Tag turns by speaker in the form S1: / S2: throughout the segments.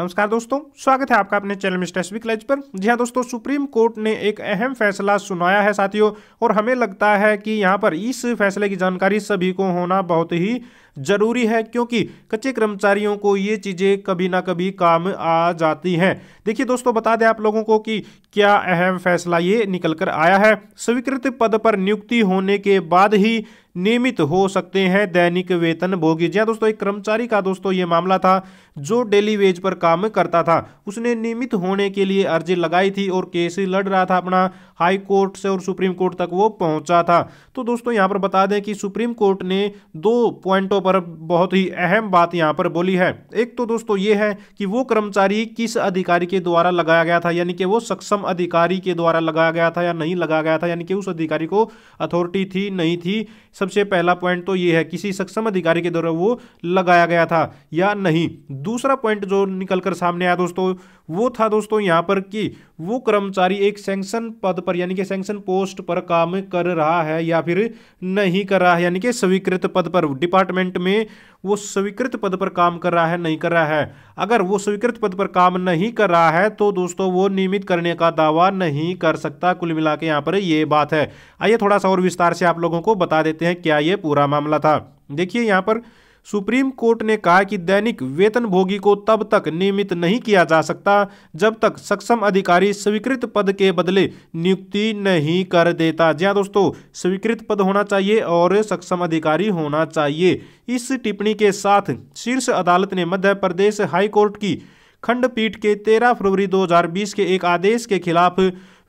S1: नमस्कार दोस्तों स्वागत है आपका अपने चैनल मिस्टर एस लाइज पर जी हाँ दोस्तों सुप्रीम कोर्ट ने एक अहम फैसला सुनाया है साथियों और हमें लगता है कि यहाँ पर इस फैसले की जानकारी सभी को होना बहुत ही जरूरी है क्योंकि कच्चे कर्मचारियों को ये चीज़ें कभी ना कभी काम आ जाती हैं देखिए दोस्तों बता दें आप लोगों को कि क्या अहम फैसला ये निकल कर आया है स्वीकृत पद पर नियुक्ति होने के बाद ही नियमित हो सकते हैं दैनिक वेतन भोगी जी हाँ दोस्तों एक कर्मचारी का दोस्तों ये मामला था जो डेली वेज पर काम करता था उसने नियमित होने के लिए अर्जी लगाई थी और केस लड़ रहा था अपना हाई कोर्ट से और सुप्रीम कोर्ट तक वो पहुंचा था तो दोस्तों यहाँ पर बता दें कि सुप्रीम कोर्ट ने दो पॉइंटों पर बहुत ही अहम बात यहाँ पर बोली है एक तो दोस्तों ये है कि वो कर्मचारी किस अधिकारी के द्वारा लगाया गया था यानी कि वो सक्षम अधिकारी के द्वारा लगाया गया था या नहीं लगाया गया था यानी कि उस अधिकारी को अथॉरिटी थी नहीं थी सबसे पहला पॉइंट तो ये है किसी सक्षम अधिकारी के द्वारा वो लगाया गया था या नहीं दूसरा पॉइंट जो निकल कर सामने आया दोस्तों वो था दोस्तों यहाँ पर कि वो कर्मचारी एक सेंक्शन पद पर यानी कि सेंक्शन पोस्ट पर काम कर रहा है या फिर नहीं कर रहा है यानी कि स्वीकृत पद पर डिपार्टमेंट में वो स्वीकृत पद पर काम कर रहा है नहीं कर रहा है अगर वो स्वीकृत पद पर काम नहीं कर रहा है तो दोस्तों वो नियमित करने का दावा नहीं कर सकता कुल मिला के यहाँ पर ये बात है आइए थोड़ा सा और विस्तार से आप लोगों को बता देते हैं क्या ये पूरा मामला था देखिए यहाँ पर सुप्रीम कोर्ट ने कहा कि दैनिक वेतनभोगी को तब तक नियमित नहीं किया जा सकता जब तक सक्षम अधिकारी स्वीकृत पद के बदले नियुक्ति नहीं कर देता जी हाँ दोस्तों स्वीकृत पद होना चाहिए और सक्षम अधिकारी होना चाहिए इस टिप्पणी के साथ शीर्ष अदालत ने मध्य प्रदेश हाईकोर्ट की खंडपीठ के 13 फरवरी 2020 के एक आदेश के खिलाफ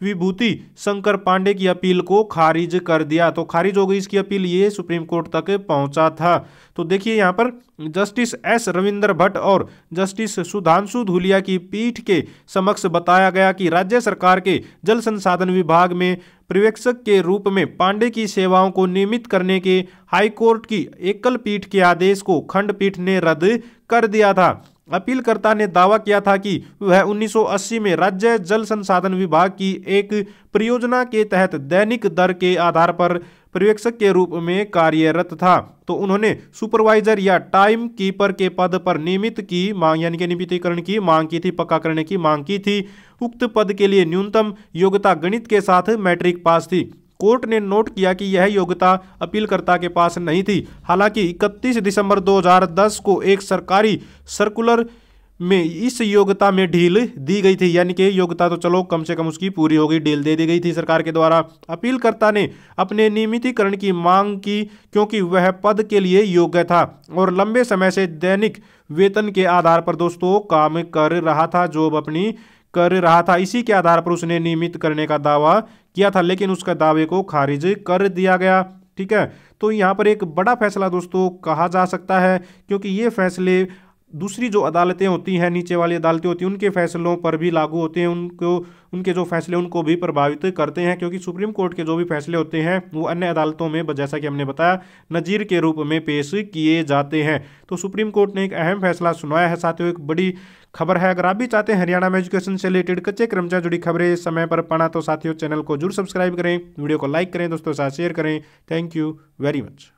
S1: विभूति शंकर पांडे की अपील को खारिज कर दिया तो खारिज हो गई इसकी अपील ये सुप्रीम कोर्ट तक पहुंचा था तो देखिए यहाँ पर जस्टिस एस रविंद्र भट्ट और जस्टिस सुधांशु धुलिया की पीठ के समक्ष बताया गया कि राज्य सरकार के जल संसाधन विभाग में पर्यवेक्षक के रूप में पांडे की सेवाओं को नियमित करने के हाईकोर्ट की एकल पीठ के आदेश को खंडपीठ ने रद्द कर दिया था अपीलकर्ता ने दावा किया था कि वह 1980 में राज्य जल संसाधन विभाग की एक परियोजना के तहत दैनिक दर के आधार पर पर्यवेक्षक के रूप में कार्यरत था तो उन्होंने सुपरवाइजर या टाइम कीपर के पद पर नियमित की मांग यानी कि नियमितीकरण की मांग की थी पक्का करने की मांग की थी उक्त पद के लिए न्यूनतम योग्यता गणित के साथ मैट्रिक पास थी कोर्ट ने नोट किया कि यह योग्यता अपीलकर्ता के पास नहीं थी हालांकि 31 दिसंबर 2010 को एक सरकारी सर्कुलर में इस योग्यता में ढील दी गई थी यानी कि योग्यता तो चलो कम से कम उसकी पूरी हो गई ढील दे दी गई थी सरकार के द्वारा अपीलकर्ता ने अपने नियमितीकरण की मांग की क्योंकि वह पद के लिए योग्य था और लंबे समय से दैनिक वेतन के आधार पर दोस्तों काम कर रहा था जॉब अपनी कर रहा था इसी के आधार पर उसने नियमित करने का दावा किया था लेकिन उसके दावे को खारिज कर दिया गया ठीक है तो यहाँ पर एक बड़ा फैसला दोस्तों कहा जा सकता है क्योंकि ये फैसले दूसरी जो अदालतें होती हैं नीचे वाली अदालतें होती हैं उनके फैसलों पर भी लागू होते हैं उनको उनके जो फैसले उनको भी प्रभावित करते हैं क्योंकि सुप्रीम कोर्ट के जो भी फैसले होते हैं वो अन्य अदालतों में जैसा कि हमने बताया नज़ीर के रूप में पेश किए जाते हैं तो सुप्रीम कोर्ट ने एक अहम फैसला सुनाया है साथियों एक बड़ी खबर है अगर आप भी चाहते हैं हरियाणा में एजुकेशन से रिलेटेड कच्चे क्रम जुड़ी खबरें इस समय पर पाना तो साथियों चैनल को जरूर सब्सक्राइब करें वीडियो को लाइक करें दोस्तों के साथ शेयर करें थैंक यू वेरी मच